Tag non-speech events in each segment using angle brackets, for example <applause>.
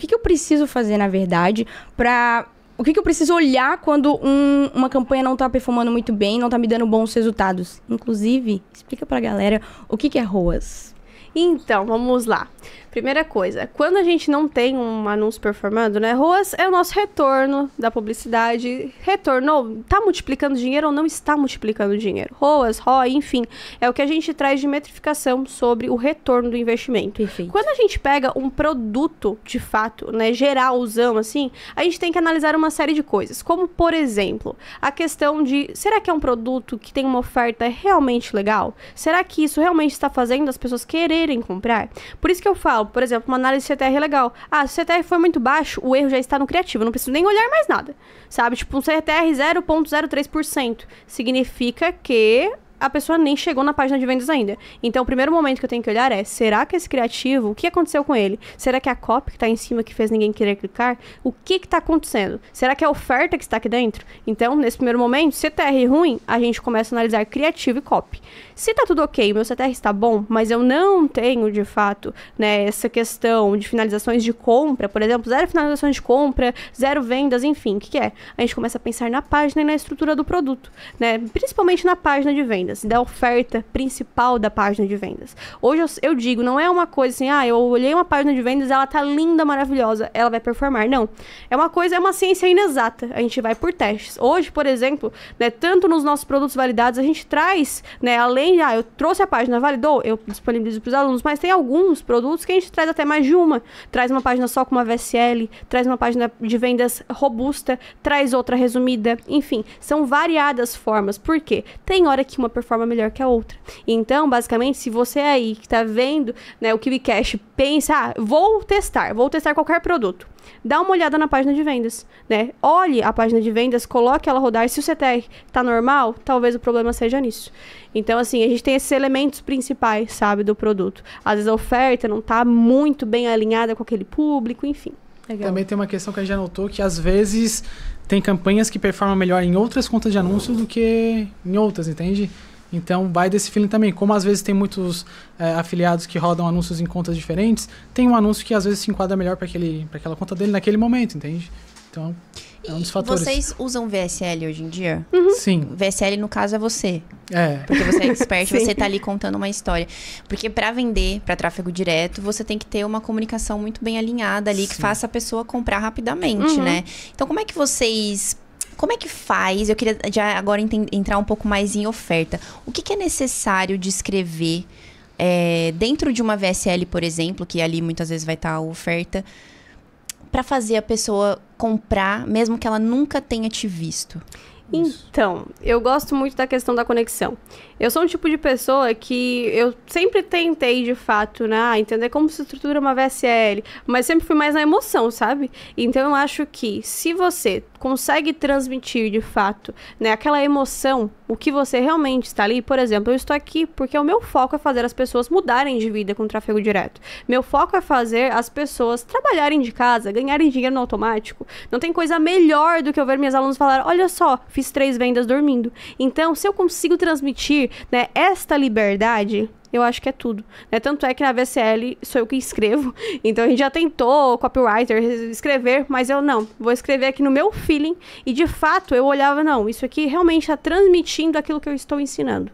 o que, que eu preciso fazer, na verdade, para o que, que, eu preciso olhar quando um, uma campanha não está performando muito bem, não está me dando bons resultados? Inclusive, explica para a galera o que, que é ROAS. Então, vamos lá. Primeira coisa, quando a gente não tem um anúncio performando, né? Ruas é o nosso retorno da publicidade. Retornou, tá multiplicando dinheiro ou não está multiplicando dinheiro? Ruas, ROI, enfim, é o que a gente traz de metrificação sobre o retorno do investimento. Perfeito. Quando a gente pega um produto, de fato, né, geralzão assim, a gente tem que analisar uma série de coisas, como por exemplo, a questão de será que é um produto que tem uma oferta realmente legal? Será que isso realmente está fazendo as pessoas quererem querem comprar. Por isso que eu falo, por exemplo, uma análise de CTR é legal. Ah, se o CTR foi muito baixo, o erro já está no criativo, eu não preciso nem olhar mais nada. Sabe? Tipo, um CTR 0,03% significa que a pessoa nem chegou na página de vendas ainda. Então, o primeiro momento que eu tenho que olhar é: será que esse criativo, o que aconteceu com ele? Será que é a copy que está em cima que fez ninguém querer clicar? O que está acontecendo? Será que é a oferta que está aqui dentro? Então, nesse primeiro momento, CTR é ruim, a gente começa a analisar criativo e copy. Se está tudo ok, meu CTR está bom, mas eu não tenho de fato né, essa questão de finalizações de compra, por exemplo, zero finalizações de compra, zero vendas, enfim, o que, que é? A gente começa a pensar na página e na estrutura do produto, né? Principalmente na página de vendas vendas, da oferta principal da página de vendas. Hoje eu, eu digo, não é uma coisa assim, ah, eu olhei uma página de vendas, ela tá linda, maravilhosa, ela vai performar. Não. É uma coisa, é uma ciência inexata. A gente vai por testes. Hoje, por exemplo, né, tanto nos nossos produtos validados, a gente traz, né, além de, ah, eu trouxe a página, validou, eu disponibilizo para os alunos, mas tem alguns produtos que a gente traz até mais de uma. Traz uma página só com uma VSL, traz uma página de vendas robusta, traz outra resumida, enfim, são variadas formas. Por quê? Tem hora que uma performa melhor que a outra. Então, basicamente, se você aí que está vendo né, o KiwiCash pensa, ah, vou testar, vou testar qualquer produto. Dá uma olhada na página de vendas, né? Olhe a página de vendas, coloque ela rodar. Se o CTR tá normal, talvez o problema seja nisso. Então, assim, a gente tem esses elementos principais, sabe, do produto. Às vezes a oferta não tá muito bem alinhada com aquele público, enfim. Legal. Também tem uma questão que a gente já notou que às vezes tem campanhas que performam melhor em outras contas de anúncios do que em outras, entende? Então vai desse feeling também. Como às vezes tem muitos é, afiliados que rodam anúncios em contas diferentes, tem um anúncio que às vezes se enquadra melhor para aquela conta dele naquele momento, entende? Então. É um dos fatores. Vocês usam VSL hoje em dia? Uhum. Sim. VSL, no caso, é você. É. Porque você é expert, <laughs> você tá ali contando uma história. Porque para vender, para tráfego direto, você tem que ter uma comunicação muito bem alinhada ali, Sim. que faça a pessoa comprar rapidamente, uhum. né? Então, como é que vocês como é que faz? Eu queria já agora entrar um pouco mais em oferta. O que, que é necessário de escrever é, dentro de uma VSL, por exemplo, que ali muitas vezes vai estar tá a oferta? para fazer a pessoa comprar, mesmo que ela nunca tenha te visto? Então, eu gosto muito da questão da conexão. Eu sou um tipo de pessoa que eu sempre tentei, de fato, né, ah, entender como se estrutura uma VSL, mas sempre fui mais na emoção, sabe? Então eu acho que se você consegue transmitir, de fato, né, aquela emoção, o que você realmente está ali, por exemplo, eu estou aqui porque o meu foco é fazer as pessoas mudarem de vida com tráfego direto. Meu foco é fazer as pessoas trabalharem de casa, ganharem dinheiro no automático. Não tem coisa melhor do que eu ver minhas alunos falar: olha só, fiz fiz três vendas dormindo. Então, se eu consigo transmitir né, esta liberdade, eu acho que é tudo. Né? Tanto é que na VCL sou eu que escrevo. <laughs> Então a gente já tentou, copywriter, escrever, mas eu não. Vou escrever aqui no meu feeling. E de fato eu olhava, não, isso aqui realmente está transmitindo aquilo que eu estou ensinando.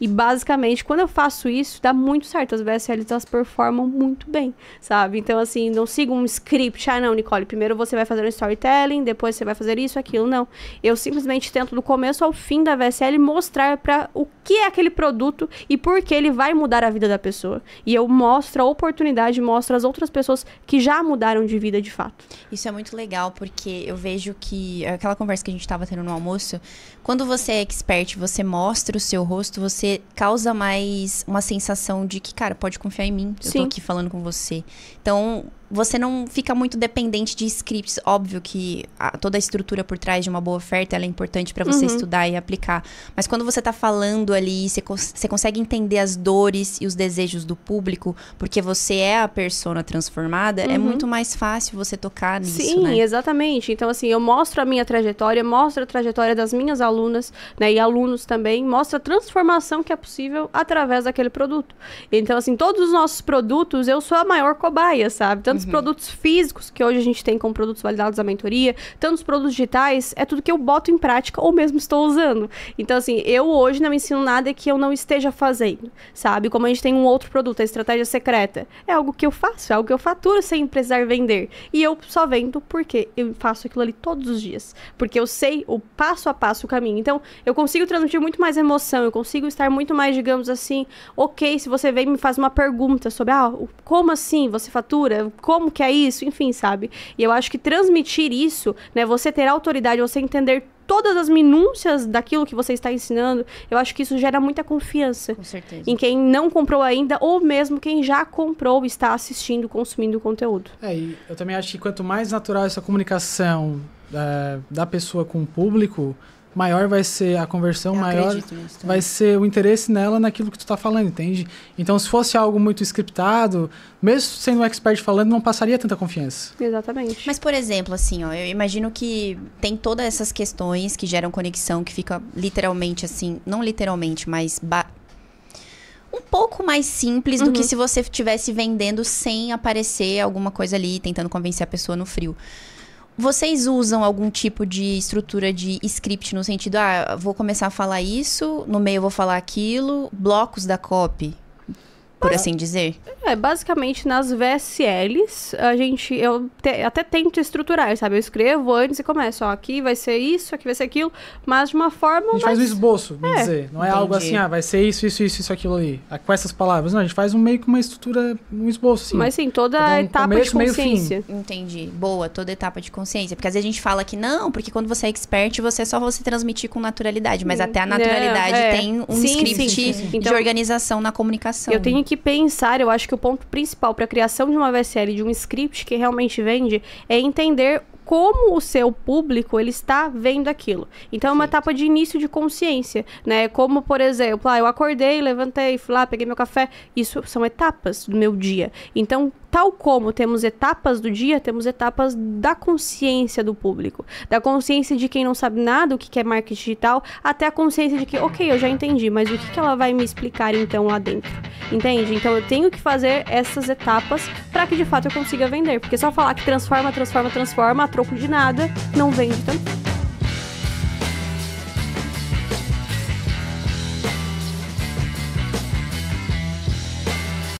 E basicamente, quando eu faço isso, dá muito certo. As VSLs elas performam muito bem, sabe? Então, assim, não siga um script. Ah, não, Nicole, primeiro você vai fazer um storytelling, depois você vai fazer isso, aquilo. Não. Eu simplesmente tento do começo ao fim da VSL mostrar para o que é aquele produto e por que ele vai mudar a vida da pessoa. E eu mostro a oportunidade, mostro as outras pessoas que já mudaram de vida de fato. Isso é muito legal, porque eu vejo que aquela conversa que a gente estava tendo no almoço, quando você é expert, você mostra o seu rosto, você porque causa mais uma sensação de que, cara, pode confiar em mim. Eu tô aqui falando com você. Então, você não fica muito dependente de scripts. Óbvio que a, toda a estrutura por trás de uma boa oferta é importante para você uhum. estudar e aplicar. Mas quando você está falando ali, você, cons consegue entender as dores e os desejos do público, porque você é a persona transformada, é uhum. é muito mais fácil você tocar nisso. Sim, né? exatamente. Então, assim, eu mostro a minha trajetória, mostro a trajetória das minhas alunas né, e alunos também, mostro a transformação que é possível através daquele produto. Então, assim, todos os nossos produtos, eu sou a maior cobaia, sabe? Tanto tantos uhum. produtos físicos que hoje a gente tem como produtos validados da mentoria, tantos produtos digitais, é tudo que eu boto em prática ou mesmo estou usando. Então, assim, eu hoje não ensino nada que eu não esteja fazendo, sabe? Como a gente tem um outro produto, a estratégia secreta. É algo que eu faço, é algo que eu faturo sem precisar vender. E eu só vendo porque eu faço aquilo ali todos os dias. Porque eu sei o passo a passo o caminho. Então, eu consigo transmitir muito mais emoção, eu consigo estar muito mais, digamos assim, ok, se você vem e me faz uma pergunta sobre, ah, como assim você fatura? como que é isso, enfim, sabe? E eu acho que transmitir isso, né, você ter autoridade, você entender todas as minúcias daquilo que você está ensinando, eu acho que isso gera muita confiança. Com certeza. Em quem não comprou ainda, ou mesmo quem já comprou, está assistindo, consumindo o conteúdo. É, e eu também acho que quanto mais natural essa comunicação é, da pessoa com o público, maior vai ser a conversão, Eu maior vai ser o interesse nela naquilo que tu está falando, entende? Então, se fosse algo muito scriptado, mesmo sendo um expert falando, não passaria tanta confiança. Exatamente. Mas, por exemplo, assim, ó, eu imagino que tem todas essas questões que geram conexão, que fica literalmente assim, não literalmente, mas um pouco mais simples uhum. do que uhum. se você estivesse vendendo sem aparecer alguma coisa ali, tentando convencer a pessoa no frio. Vocês usam algum tipo de estrutura de script no sentido, ah, vou começar a falar isso, no meio eu vou falar aquilo, blocos da copy? por assim dizer? É, basicamente nas VSLs, a gente, eu te, até tento estruturar, sabe? Eu escrevo antes e começo, ó, aqui vai ser isso, aqui vai ser aquilo, mas de uma forma... A gente mas... faz um esboço, bem é. dizer. Não é algo assim, ah, vai ser isso, isso, isso, isso, aquilo ali, ah, com essas palavras. Não, a gente faz um, meio que uma estrutura, um esboço, sim. Mas sim, toda um etapa começo, de consciência. Entendi. Boa, toda etapa de consciência. Porque às vezes a gente fala que não, porque quando você é expert, você é só você transmitir com naturalidade, mas até a hum. naturalidade é, é, tem um sim, script sim, sim, de então, organização na comunicação. Eu tenho que pensar, eu acho que o ponto principal para a criação de uma VSL, de um script que realmente vende, é entender como o seu público ele está vendo aquilo. Então é uma etapa de início de consciência, né? Como por exemplo, ah, eu acordei, levantei, fui lá, peguei meu café. Isso são etapas do meu dia. Então Tal como temos etapas do dia, temos etapas da consciência do público. Da consciência de quem não sabe nada, o que é marketing digital, até a consciência de que, ok, eu já entendi, mas o que ela vai me explicar então lá dentro? Entende? Então eu tenho que fazer essas etapas para que de fato eu consiga vender. Porque só falar que transforma, transforma, transforma a troco de nada, não vende tanto.